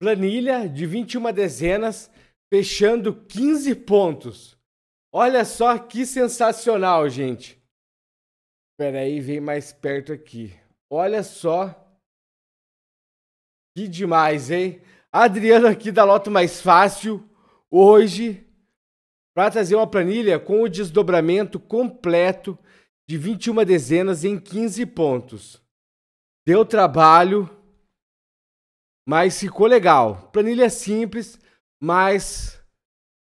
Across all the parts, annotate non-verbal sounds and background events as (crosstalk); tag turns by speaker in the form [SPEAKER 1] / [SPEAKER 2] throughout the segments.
[SPEAKER 1] Planilha de 21 dezenas, fechando 15 pontos. Olha só que sensacional, gente. Espera aí, vem mais perto aqui. Olha só. Que demais, hein? Adriano aqui da Loto Mais Fácil, hoje, para trazer uma planilha com o desdobramento completo de 21 dezenas em 15 pontos. Deu trabalho mas ficou legal. Planilha é simples, mas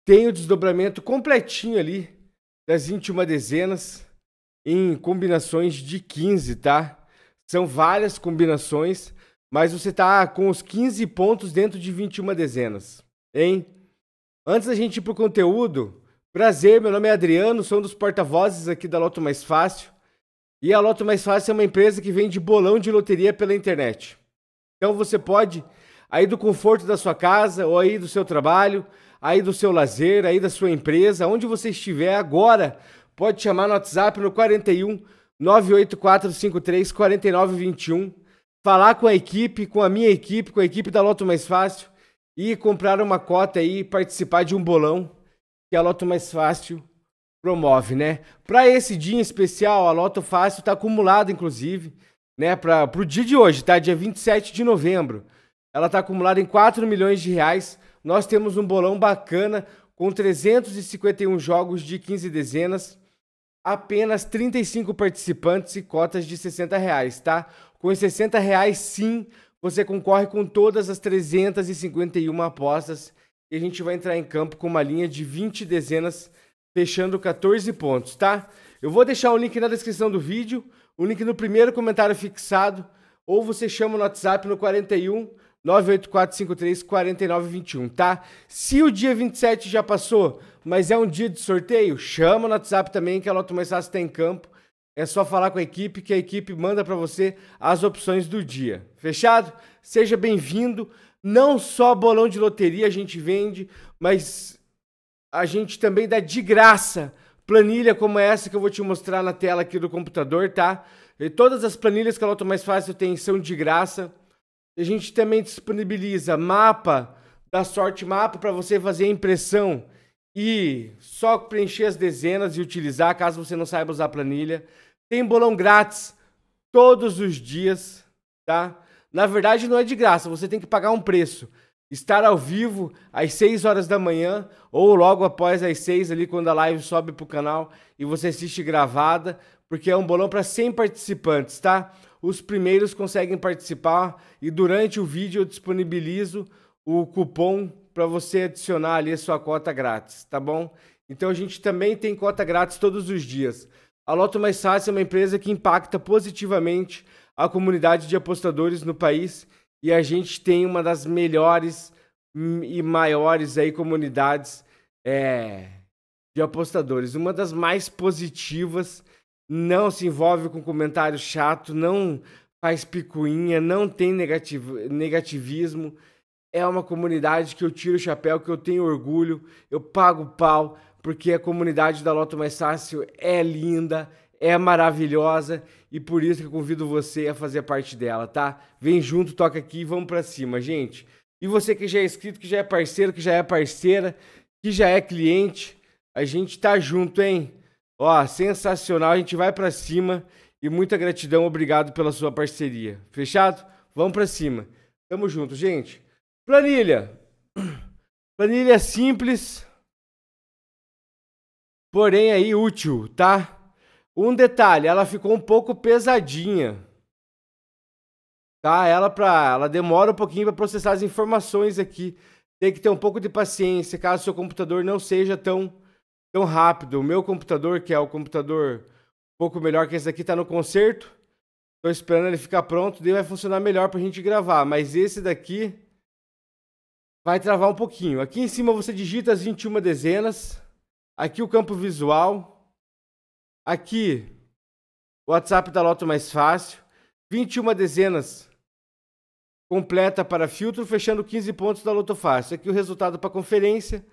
[SPEAKER 1] tem o desdobramento completinho ali das 21 dezenas em combinações de 15, tá? São várias combinações, mas você tá com os 15 pontos dentro de 21 dezenas, hein? Antes da gente ir pro conteúdo, prazer, meu nome é Adriano, sou um dos porta-vozes aqui da Loto Mais Fácil. E a Loto Mais Fácil é uma empresa que vende bolão de loteria pela internet. Então você pode, aí do conforto da sua casa, ou aí do seu trabalho, aí do seu lazer, aí da sua empresa, onde você estiver agora, pode chamar no WhatsApp no 41 98453 4921, falar com a equipe, com a minha equipe, com a equipe da Loto Mais Fácil e comprar uma cota aí, participar de um bolão que a Loto Mais Fácil promove, né? Para esse dia em especial, a Loto Fácil está acumulada, inclusive né, para o dia de hoje, tá? Dia 27 de novembro. Ela está acumulada em 4 milhões de reais. Nós temos um bolão bacana com 351 jogos de 15 dezenas, apenas 35 participantes e cotas de 60 reais, tá? Com os 60 reais, sim, você concorre com todas as 351 apostas e a gente vai entrar em campo com uma linha de 20 dezenas, fechando 14 pontos, tá? Eu vou deixar o link na descrição do vídeo o link no primeiro comentário fixado, ou você chama no WhatsApp no 41 984534921, tá? Se o dia 27 já passou, mas é um dia de sorteio, chama no WhatsApp também que é a Loto Mais Fácil está em campo. É só falar com a equipe que a equipe manda para você as opções do dia. Fechado? Seja bem-vindo. Não só bolão de loteria a gente vende, mas a gente também dá de graça planilha como essa que eu vou te mostrar na tela aqui do computador, tá? E todas as planilhas que a Loto Mais Fácil tem são de graça. A gente também disponibiliza mapa da sorte mapa para você fazer a impressão e só preencher as dezenas e utilizar, caso você não saiba usar a planilha. Tem bolão grátis todos os dias, tá? Na verdade não é de graça, você tem que pagar um preço estar ao vivo às 6 horas da manhã ou logo após as 6 ali quando a live sobe para o canal e você assiste gravada, porque é um bolão para 100 participantes, tá? Os primeiros conseguem participar e durante o vídeo eu disponibilizo o cupom para você adicionar ali a sua cota grátis, tá bom? Então a gente também tem cota grátis todos os dias. A Loto Mais Fácil é uma empresa que impacta positivamente a comunidade de apostadores no país e a gente tem uma das melhores e maiores aí comunidades é, de apostadores. Uma das mais positivas, não se envolve com comentário chato, não faz picuinha, não tem negativismo. É uma comunidade que eu tiro o chapéu, que eu tenho orgulho, eu pago pau, porque a comunidade da Loto Mais Fácil é linda, é maravilhosa e por isso que eu convido você a fazer parte dela, tá? Vem junto, toca aqui e vamos para cima, gente. E você que já é inscrito, que já é parceiro, que já é parceira, que já é cliente, a gente tá junto, hein? Ó, sensacional, a gente vai para cima e muita gratidão, obrigado pela sua parceria. Fechado? Vamos para cima. Tamo junto, gente. Planilha. (clears throat) Planilha simples, porém aí útil, tá? Um detalhe, ela ficou um pouco pesadinha. Tá? Ela para, ela demora um pouquinho para processar as informações aqui. Tem que ter um pouco de paciência, caso seu computador não seja tão tão rápido. O meu computador, que é o computador um pouco melhor que esse aqui, está no conserto. Estou esperando ele ficar pronto, daí vai funcionar melhor para a gente gravar, mas esse daqui vai travar um pouquinho. Aqui em cima você digita as 21 dezenas. Aqui o campo visual Aqui, WhatsApp da Loto mais fácil. 21 dezenas completa para filtro, fechando 15 pontos da Loto Fácil. Aqui o resultado para conferência.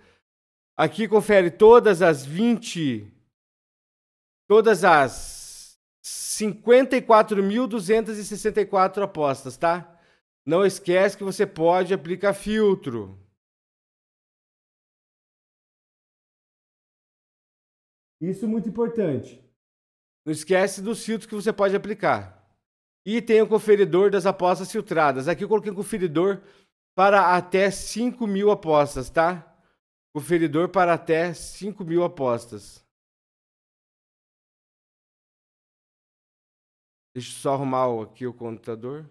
[SPEAKER 1] Aqui confere todas as 20 todas as 54.264 apostas, tá? Não esquece que você
[SPEAKER 2] pode aplicar filtro. Isso é muito importante. Não esquece dos filtros que você
[SPEAKER 1] pode aplicar. E tem o conferidor das apostas filtradas. Aqui eu coloquei um conferidor
[SPEAKER 2] para até 5 mil apostas, tá? Conferidor para até 5 mil apostas. Deixa eu só arrumar aqui o computador.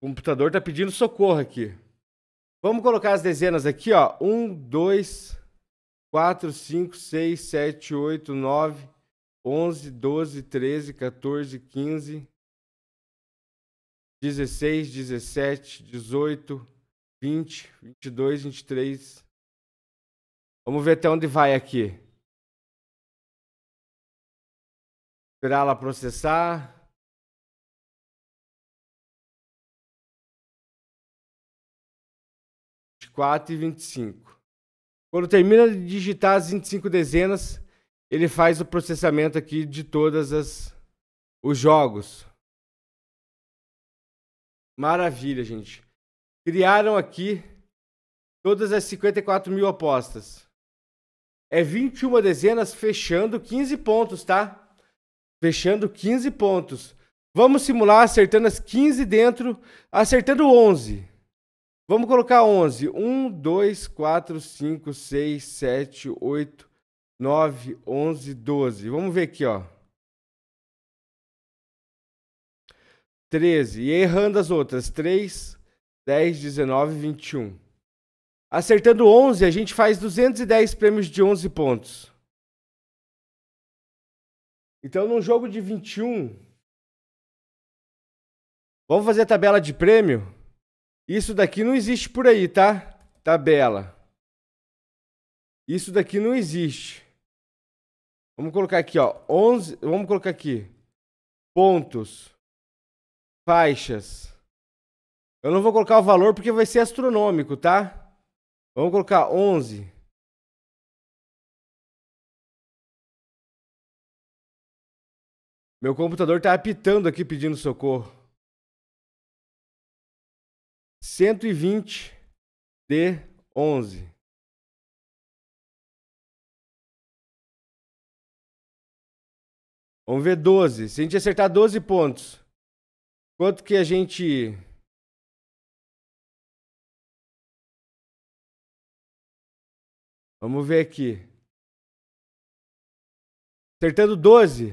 [SPEAKER 2] O computador tá pedindo socorro aqui. Vamos colocar
[SPEAKER 1] as dezenas aqui, ó. Um, dois, quatro, cinco, seis, sete, oito, nove, onze, doze, treze, 14, quinze, dezesseis, dezessete, dezoito, vinte, vinte
[SPEAKER 2] e dois, vinte e três. Vamos ver até onde vai aqui. Esperar ela processar. 24 e 25. Quando termina de digitar as 25 dezenas,
[SPEAKER 1] ele faz o processamento aqui de todas as os jogos. Maravilha, gente. Criaram aqui todas as 54 mil apostas. É 21 dezenas fechando 15 pontos, tá? Fechando 15 pontos. Vamos simular acertando as 15 dentro, acertando 11. Vamos colocar 11. 1, 2, 4, 5, 6, 7, 8, 9, 11, 12. Vamos ver aqui, ó. 13. E errando as outras. 3, 10, 19, 21.
[SPEAKER 2] Acertando 11, a gente faz 210 prêmios de 11 pontos. Então, num jogo de 21. Vamos fazer a tabela de prêmio? Isso daqui não existe por aí, tá? Tabela. Isso daqui não existe. Vamos colocar aqui, ó. 11, vamos colocar aqui. Pontos. Faixas. Eu não vou colocar o valor porque vai ser astronômico, tá? Vamos colocar 11. Meu computador tá apitando aqui pedindo socorro. 120 de 11. Vamos ver 12. Se a gente acertar 12 pontos, quanto que a gente. Vamos ver aqui. Acertando 12,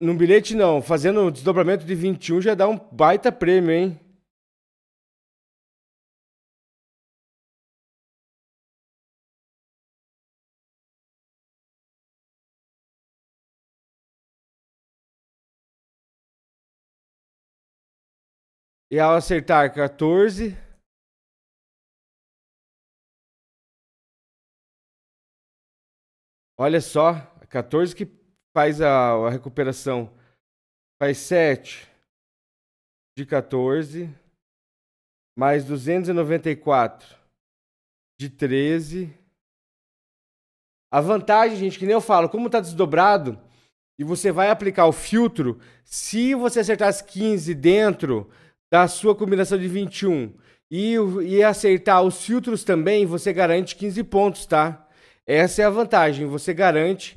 [SPEAKER 2] Num bilhete não, fazendo o desdobramento de 21 já dá um baita prêmio, hein? E ao acertar 14. Olha só, 14 que faz a, a recuperação, faz 7 de 14,
[SPEAKER 1] mais 294 de 13. A vantagem, gente, que nem eu falo, como está desdobrado, e você vai aplicar o filtro, se você acertar as 15 dentro da sua combinação de 21 e, e acertar os filtros também, você garante 15 pontos, tá? Essa é a vantagem, você garante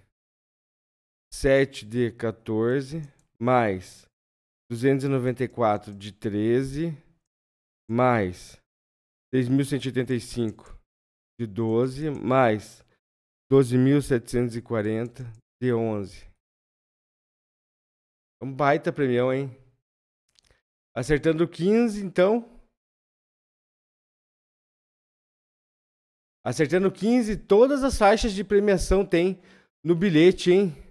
[SPEAKER 1] 7 de 14 mais 294 de 13 mais 3.185 de 12 mais 12.740 de 11.
[SPEAKER 2] É Um baita premião, hein? Acertando 15, então. Acertando 15, todas as faixas de premiação tem no bilhete, hein?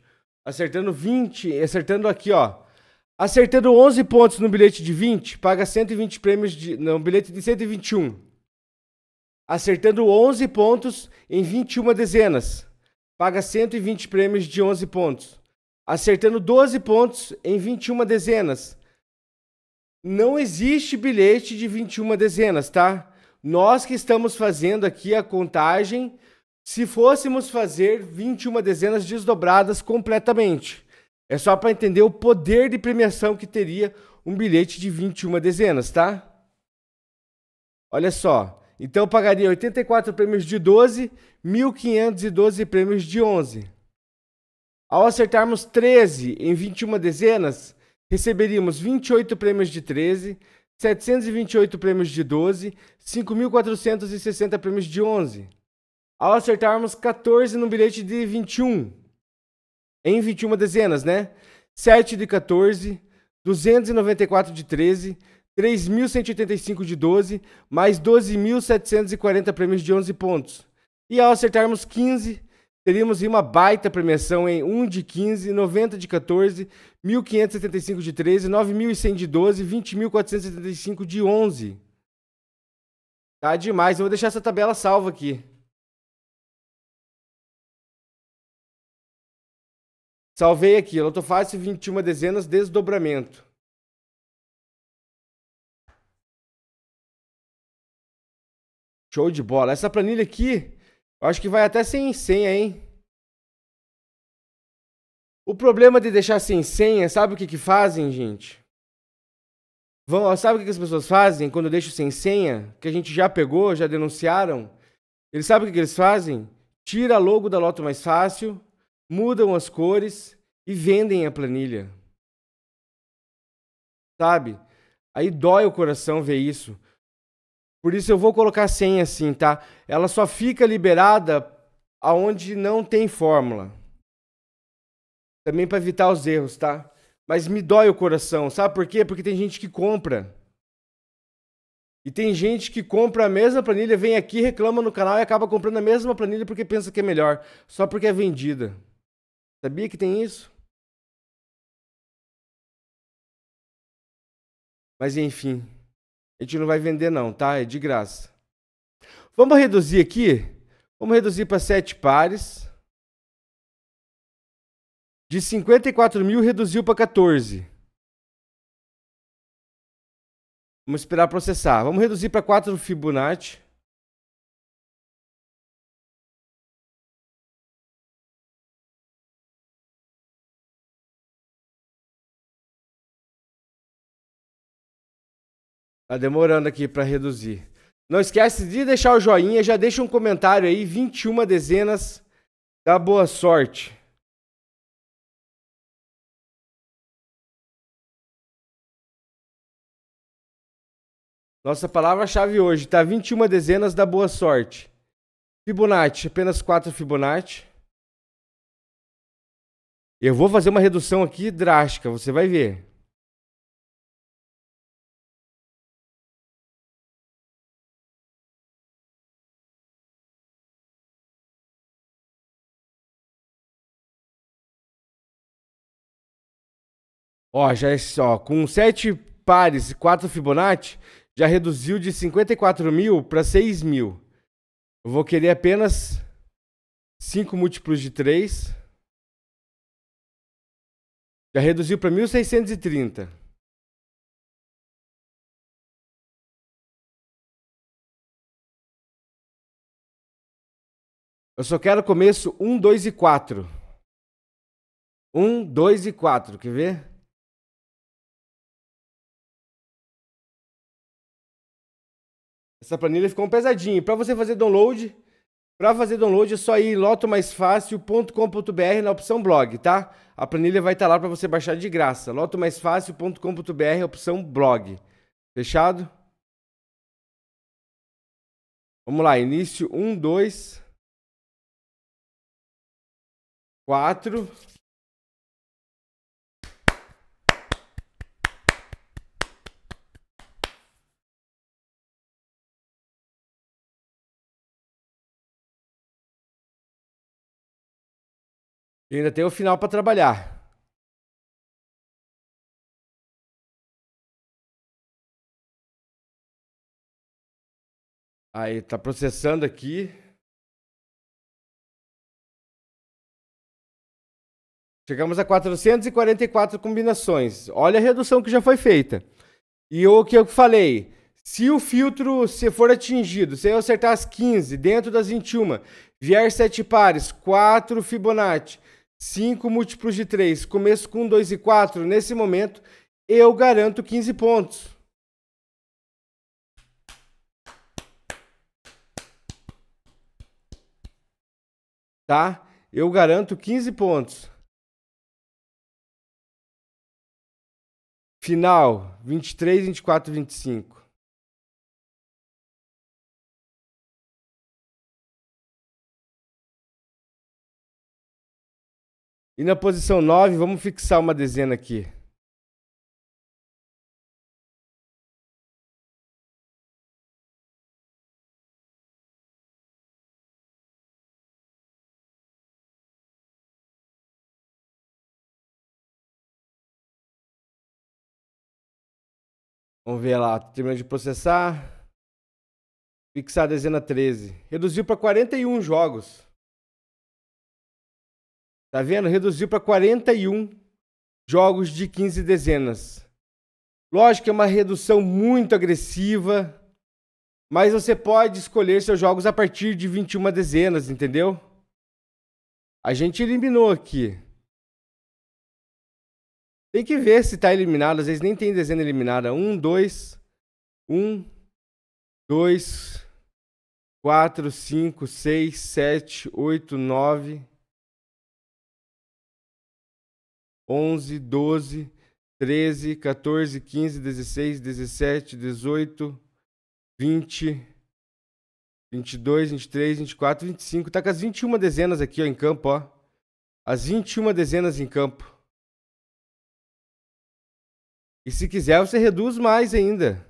[SPEAKER 1] Acertando 20, acertando aqui, ó. Acertando 11 pontos no bilhete de 20, paga 120 prêmios de, no bilhete de 121. Acertando 11 pontos em 21 dezenas, paga 120 prêmios de 11 pontos. Acertando 12 pontos em 21 dezenas. Não existe bilhete de 21 dezenas, tá? Nós que estamos fazendo aqui a contagem se fôssemos fazer 21 dezenas desdobradas completamente. É só para entender o poder de premiação que teria um bilhete de 21 dezenas, tá? Olha só. Então eu pagaria 84 prêmios de 12, 1.512 prêmios de 11. Ao acertarmos 13 em 21 dezenas, receberíamos 28 prêmios de 13, 728 prêmios de 12, 5.460 prêmios de 11 ao acertarmos 14 no bilhete de 21, em 21 dezenas, né? 7 de 14, 294 de 13, 3.185 de 12, mais 12.740 prêmios de 11 pontos. E ao acertarmos 15, teríamos uma baita premiação em 1 de 15, 90 de 14, 1.575 de 13, 9.100 de 12,
[SPEAKER 2] 20.475 de 11. Tá demais, eu vou deixar essa tabela salva aqui. Salvei aqui, Lotofácil 21 dezenas, desdobramento. Show de bola. Essa planilha aqui, eu acho que vai até sem senha, hein? O problema de deixar sem senha, sabe o que que fazem, gente?
[SPEAKER 1] Vão, sabe o que, que as pessoas fazem quando eu deixo sem senha? Que a gente já pegou, já denunciaram. Eles sabem o que, que eles fazem? Tira logo da Loto Mais Fácil, mudam as cores e vendem a planilha. Sabe? Aí dói o coração ver isso. Por isso eu vou colocar a senha assim, tá? Ela só fica liberada aonde não tem fórmula. Também para evitar os erros, tá? Mas me dói o coração, sabe por quê? Porque tem gente que compra. E tem gente que compra a mesma planilha, vem aqui, reclama no
[SPEAKER 2] canal e acaba comprando a mesma planilha porque pensa que é melhor, só porque é vendida. Sabia que tem isso? Mas enfim, a gente não vai vender não, tá? É de graça. Vamos reduzir aqui? Vamos reduzir para sete pares. De 54 mil, reduziu para 14. Vamos esperar processar. Vamos reduzir para 4 Fibonacci. Tá demorando aqui para reduzir. Não esquece de deixar o joinha, já deixa um comentário aí, 21 dezenas. da tá, boa sorte. Nossa palavra-chave hoje tá 21 dezenas da boa sorte. Fibonacci, apenas 4 Fibonacci. Eu vou fazer uma redução aqui drástica, você vai ver. Ó, já é ó, com sete pares
[SPEAKER 1] e quatro Fibonacci, já reduziu de 54 mil para 6 mil.
[SPEAKER 2] Eu vou querer apenas 5 múltiplos de 3. Já reduziu para 1.630. Eu só quero começo 1, 2 e 4. 1, 2 e 4, quer ver? Essa planilha ficou um pesadinho. Para você fazer download,
[SPEAKER 1] para fazer download é só ir lotomaisfácil.com.br na opção blog, tá? A planilha vai estar tá lá para você baixar de graça. lotomaisfácil.com.br, opção blog.
[SPEAKER 2] Fechado? Vamos lá, início 1, 2, 4. E ainda tem o final para trabalhar. Aí tá processando aqui. Chegamos a 444 combinações. Olha a redução que já foi feita.
[SPEAKER 1] E o que eu falei, se o filtro se for atingido, se eu acertar as 15 dentro das 21, vier 7 pares, 4 Fibonacci, 5 múltiplos de 3, começo com 2 e 4, nesse momento, eu garanto 15 pontos.
[SPEAKER 2] Tá? Eu garanto 15 pontos. Final, 23, 24, 25. E na posição 9, vamos fixar uma dezena aqui. Vamos ver lá, terminou de processar. Fixar a dezena 13.
[SPEAKER 1] Reduziu para 41 jogos. Tá vendo? Reduziu para 41 jogos de 15 dezenas. Lógico que é uma redução muito agressiva, mas você pode escolher seus jogos a partir de 21 dezenas, entendeu? A gente eliminou aqui. Tem que ver se está eliminado, às vezes nem tem dezena eliminada. Um,
[SPEAKER 2] dois. Um, dois, quatro, cinco, seis, sete, oito, nove.
[SPEAKER 1] 11, 12, 13, 14, 15, 16, 17, 18, 20, 22, 23, 24, 25. Tá com as 21 dezenas aqui, ó, em campo, ó. As 21 dezenas
[SPEAKER 2] em campo. E se quiser, você reduz mais ainda.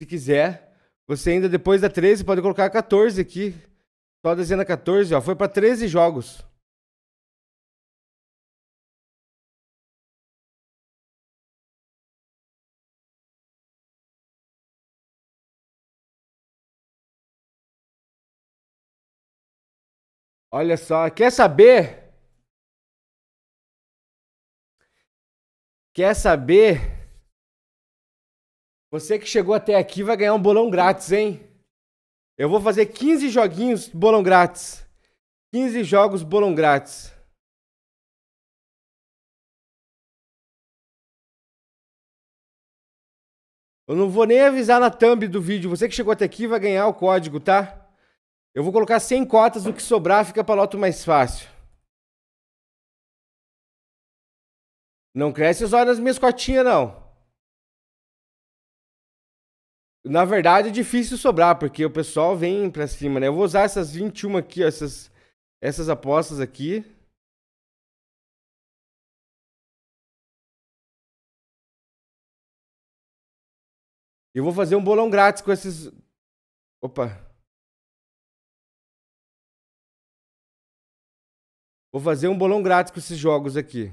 [SPEAKER 2] Se quiser, você ainda depois da 13 pode colocar 14 aqui. Só a dezena 14, ó. Foi para 13 jogos. Olha só, quer saber? Quer saber? Você que chegou até aqui vai ganhar um bolão grátis, hein? Eu vou fazer 15 joguinhos bolão grátis. 15 jogos bolão grátis. Eu não vou nem avisar na thumb do vídeo. Você que chegou até aqui vai ganhar o código, tá? Eu vou colocar 100 cotas, o que sobrar fica para loto mais fácil. Não cresce os olhos nas minhas cotinhas, não. Na verdade, é difícil sobrar, porque o pessoal vem pra cima, né? Eu vou usar essas 21 aqui, ó, essas, essas apostas aqui. Eu vou fazer um bolão grátis com esses... Opa. Vou fazer um bolão grátis com esses jogos aqui.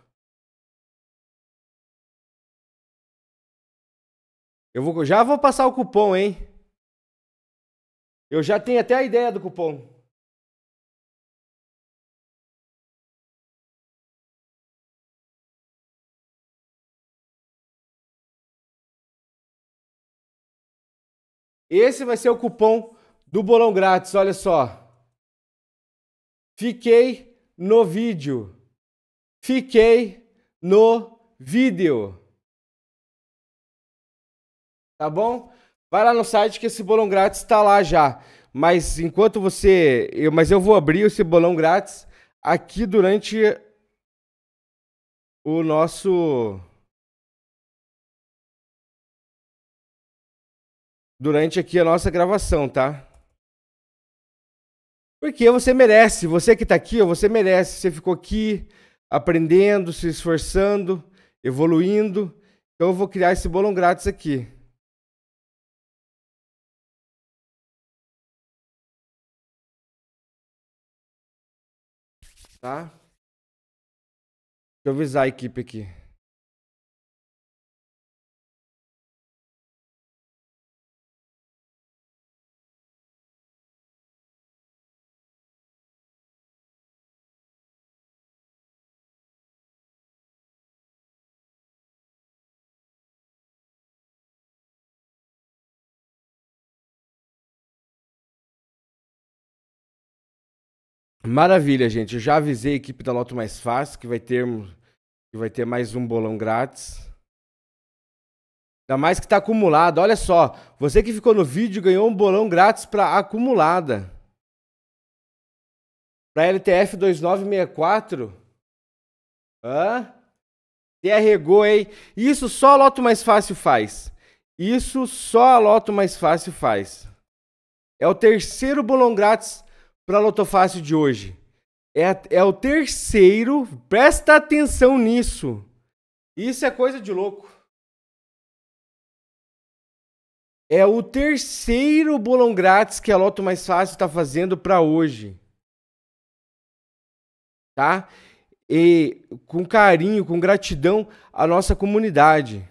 [SPEAKER 2] Eu vou, já vou passar o cupom, hein? Eu já tenho até a ideia do cupom. Esse vai ser o cupom do bolão grátis, olha só. Fiquei no vídeo. Fiquei no vídeo tá bom?
[SPEAKER 1] Vai lá no site que esse bolão grátis está lá já. Mas enquanto você. Eu, mas eu vou
[SPEAKER 2] abrir esse bolão grátis aqui durante o nosso. Durante aqui a nossa gravação, tá? Porque você
[SPEAKER 1] merece. Você que está aqui, você merece. Você ficou aqui aprendendo, se esforçando,
[SPEAKER 2] evoluindo. Então eu vou criar esse bolão grátis aqui. tá? Deixa eu avisar a equipe aqui. Maravilha, gente. Eu já avisei a equipe da Loto Mais Fácil que vai ter, que vai ter
[SPEAKER 1] mais um bolão grátis. Ainda mais que está acumulado. Olha só, você que ficou no vídeo ganhou um bolão grátis para acumulada. Para LTF 2964. Hã? Derregou, hein? Isso só a Loto Mais Fácil faz. Isso só a Loto Mais Fácil faz. É o terceiro bolão grátis para a Lotofácil
[SPEAKER 2] de hoje. É, é o terceiro, presta atenção nisso. Isso é coisa de louco.
[SPEAKER 1] É o terceiro bolão grátis que a Loto Mais Fácil está fazendo para hoje.
[SPEAKER 2] Tá? E com carinho, com gratidão à nossa comunidade.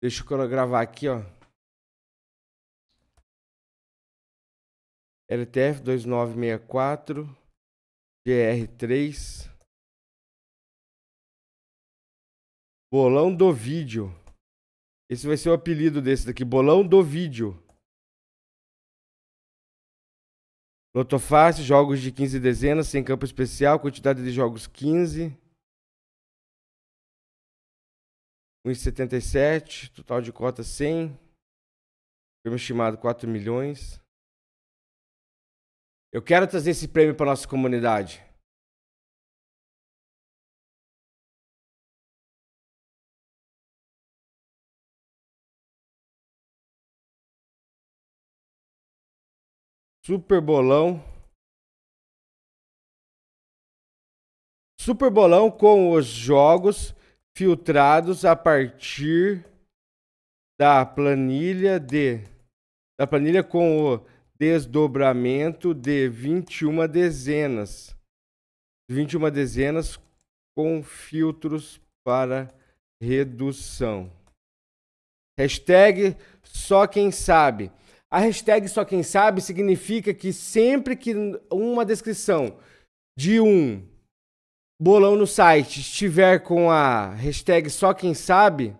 [SPEAKER 2] Deixa eu gravar aqui, ó. LTF 2964 GR3 Bolão do vídeo. Esse vai ser o apelido desse daqui, Bolão do vídeo. Lotofácil, jogos de 15 dezenas, sem campo especial, quantidade de jogos 15.
[SPEAKER 1] 1,77, total de cota 100. Prêmio estimado 4
[SPEAKER 2] milhões. Eu quero trazer esse prêmio para nossa comunidade. Super Bolão. Super Bolão com os jogos filtrados
[SPEAKER 1] a partir da planilha de da planilha com o desdobramento de 21 dezenas. 21 dezenas com filtros para redução. Hashtag só quem sabe. A hashtag só quem sabe significa que sempre que uma descrição de um bolão no site estiver com a hashtag só quem sabe,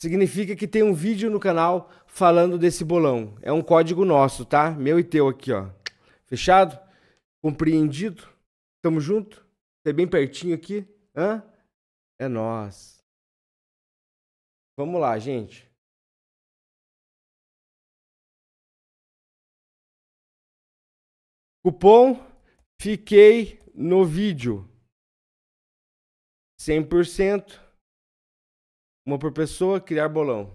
[SPEAKER 1] significa que tem um vídeo no canal falando desse bolão. É um código nosso, tá? Meu e teu aqui, ó. Fechado?
[SPEAKER 2] Compreendido? Tamo junto? Você é bem pertinho aqui? Hã? É nós. Vamos lá, gente. Cupom Fiquei no vídeo. 100%. Uma por pessoa, criar bolão.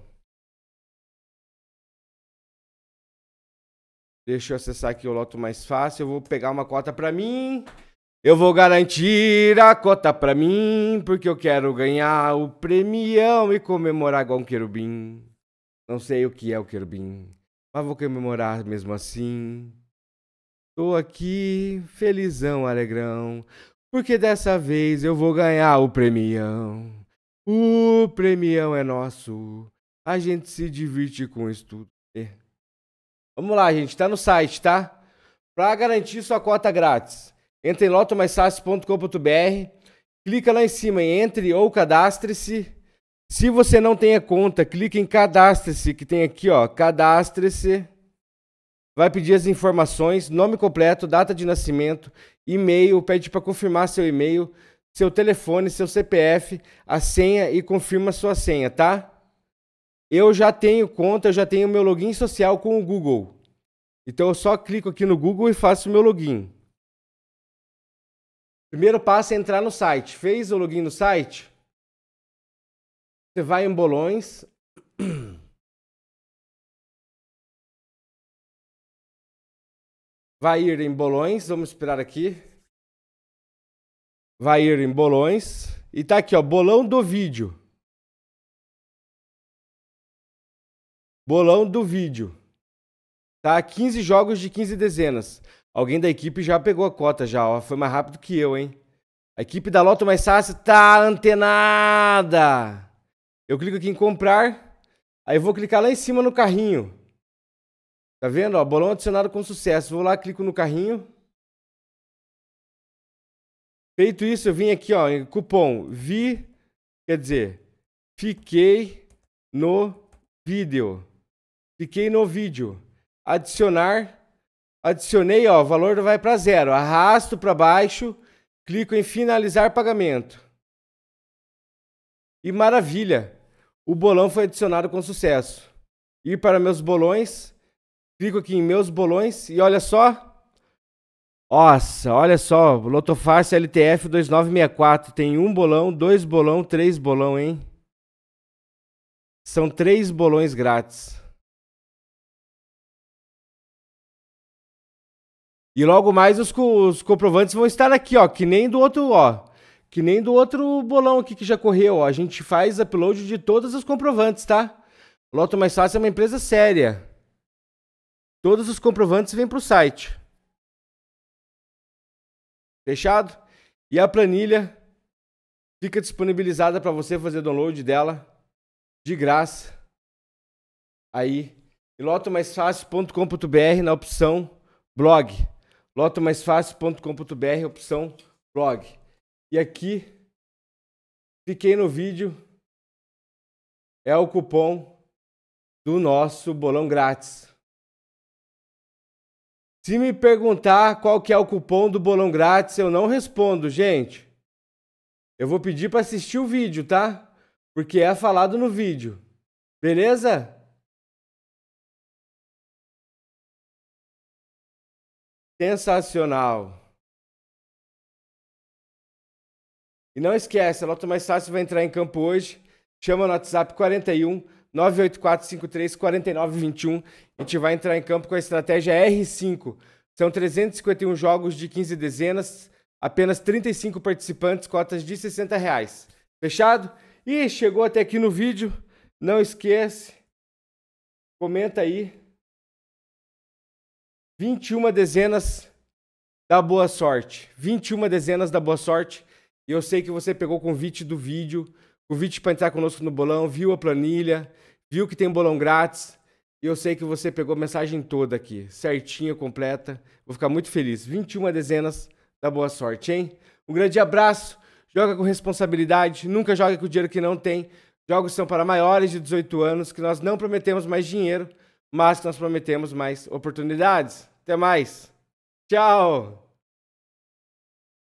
[SPEAKER 2] Deixa eu acessar aqui o loto mais fácil. Eu vou pegar uma cota para
[SPEAKER 1] mim. Eu vou garantir a cota para mim, porque eu quero ganhar o premião e comemorar igual um querubim. Não sei o que é o querubim, mas vou comemorar mesmo assim. Tô aqui, felizão, alegrão, porque dessa vez eu vou ganhar o premião. O premião é nosso. A gente se divide com isso tudo. Vamos lá, gente, tá no site, tá? Para garantir sua cota grátis, entre em lotomaisfácil.com.br, clica lá em cima em entre ou cadastre-se. Se você não tem a conta, clique em cadastre-se, que tem aqui, ó, cadastre-se. Vai pedir as informações, nome completo, data de nascimento, e-mail, pede para confirmar seu e-mail, seu telefone, seu CPF, a senha e confirma sua senha, tá? eu já tenho conta, eu já tenho meu login social com o Google. Então eu só clico aqui no Google e faço meu login.
[SPEAKER 2] Primeiro passo é entrar no site. Fez o login no site? Você vai em bolões. (clears throat) Vai ir em bolões, vamos esperar aqui. Vai ir em bolões. E tá aqui, ó, bolão do vídeo. Bolão do vídeo. Tá 15 jogos de 15 dezenas. Alguém da equipe já pegou a
[SPEAKER 1] cota já, ó. Foi mais rápido que eu, hein? A equipe da Loto Mais Fácil tá antenada. Eu clico aqui em comprar. Aí vou clicar lá em cima no carrinho.
[SPEAKER 2] Tá vendo? Ó, bolão adicionado com sucesso. Vou lá, clico no carrinho. Feito isso, eu vim aqui, ó, em cupom VI,
[SPEAKER 1] quer dizer, fiquei no vídeo. Cliquei no vídeo. Adicionar. Adicionei, ó, o valor vai para zero. Arrasto para baixo, clico em finalizar pagamento. E maravilha! O bolão foi adicionado com sucesso. Ir para meus bolões, clico aqui em meus bolões e olha só.
[SPEAKER 2] Nossa,
[SPEAKER 1] olha só, Lotofácil LTF 2964. Tem um bolão, dois bolão, três
[SPEAKER 2] bolão, hein? São três bolões grátis. E logo mais os, co os
[SPEAKER 1] comprovantes vão estar aqui, ó, que nem do outro, ó, que nem do outro bolão aqui que já correu, ó. A gente faz upload de todas as comprovantes, tá? Loto Mais Fácil é uma empresa séria.
[SPEAKER 2] Todos os comprovantes vêm para o site. Fechado? E a planilha fica disponibilizada para
[SPEAKER 1] você fazer download dela de graça. Aí, lotomaisfácil.com.br na opção blog lotomaisfácil.com.br, opção blog. E aqui, fiquei no
[SPEAKER 2] vídeo, é o cupom do nosso bolão grátis. Se me perguntar qual que é o cupom do
[SPEAKER 1] bolão grátis, eu não respondo, gente. Eu vou pedir para assistir o vídeo, tá?
[SPEAKER 2] Porque é falado no vídeo. Beleza? Sensacional. E não esquece, a Loto Mais Fácil vai entrar em
[SPEAKER 1] campo hoje. Chama no WhatsApp 41 4921. A gente vai entrar em campo com a estratégia R5. São 351 jogos de 15 dezenas, apenas 35 participantes, cotas de 60 reais. Fechado? E chegou até aqui no vídeo. Não esquece, comenta aí 21 dezenas da boa sorte. 21 dezenas da boa sorte. E eu sei que você pegou o convite do vídeo, convite para entrar conosco no bolão, viu a planilha, viu que tem bolão grátis. E eu sei que você pegou a mensagem toda aqui, certinha, completa. Vou ficar muito feliz. 21 dezenas da boa sorte, hein? Um grande abraço. Joga com responsabilidade, nunca joga com dinheiro que não tem. Jogos são para maiores de 18 anos, que nós não prometemos mais dinheiro mas
[SPEAKER 2] nós prometemos mais oportunidades. Até mais. Tchau!